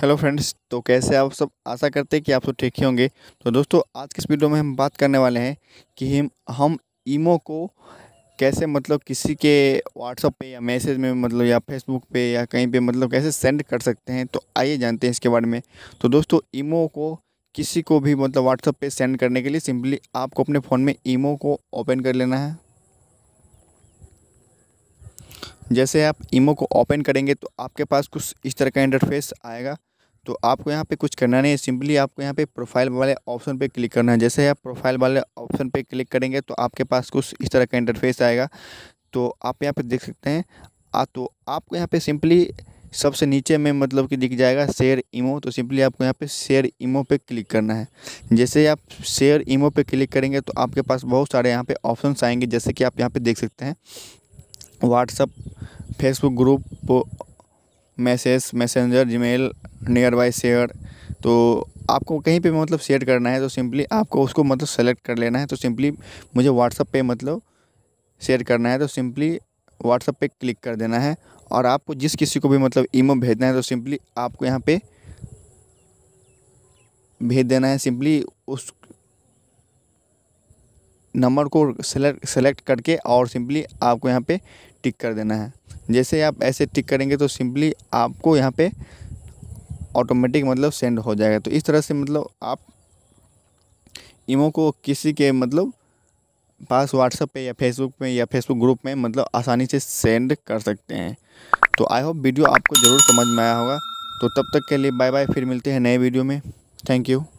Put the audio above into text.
hello friends तो कैसे आप सब आशा करते हैं कि आप सब ठीक ही होंगे तो दोस्तों आज के इस वीडियो में हम बात करने वाले हैं कि हम हम ईमो को कैसे मतलब किसी के व्हाट्सअप पे या मैसेज में मतलब या फेसबुक पे या कहीं पे मतलब कैसे सेंड कर सकते हैं तो आइए जानते हैं इसके बारे में तो दोस्तों ईमो को किसी को भी मतलब व्हाट्सअप पर सेंड करने के लिए सिंपली आपको अपने फ़ोन में ईमो को ओपन कर लेना है जैसे आप ईमो को ओपन करेंगे तो आपके पास कुछ इस तरह का इंटरफेस आएगा तो आपको यहाँ पे कुछ करना नहीं है सिंपली आपको यहाँ पे प्रोफाइल वाले ऑप्शन पे क्लिक करना है जैसे आप प्रोफाइल वाले ऑप्शन पे क्लिक करेंगे तो आपके पास कुछ इस तरह का इंटरफेस आएगा तो आप यहाँ पे देख सकते हैं आ तो आपको यहाँ पे सिंपली सबसे नीचे में मतलब कि दिख जाएगा शेयर इमो तो सिंपली आपको यहाँ पे शेयर इमो पे क्लिक करना है जैसे आप शेयर इमो पे क्लिक करेंगे तो आपके पास बहुत सारे यहाँ पे ऑप्शन आएंगे जैसे कि आप यहाँ पे देख सकते हैं WhatsApp Facebook group message Messenger Gmail nearby share तो आपको कहीं पे मतलब शेयर करना है तो सिंपली आपको उसको मतलब सेलेक्ट कर लेना है तो सिंपली मुझे व्हाट्सअप पे मतलब शेयर करना है तो सिंपली व्हाट्सअप पे क्लिक कर देना है और आपको जिस किसी को भी मतलब ईमो भेजना है तो सिंपली आपको यहाँ पे भेज देना है सिंपली उस नंबर को सेलेक्ट सेलेक्ट करके और सिंपली आपको यहाँ पे टिक कर देना है जैसे आप ऐसे टिक करेंगे तो सिंपली आपको यहाँ पे ऑटोमेटिक मतलब सेंड हो जाएगा तो इस तरह से मतलब आप इमो को किसी के मतलब पास व्हाट्सएप पे या फेसबुक पे या फेसबुक ग्रुप में मतलब आसानी से सेंड कर सकते हैं तो आई होप वीडियो आपको ज़रूर समझ में आया होगा तो तब तक के लिए बाय बाय फिर मिलते हैं नए वीडियो में थैंक यू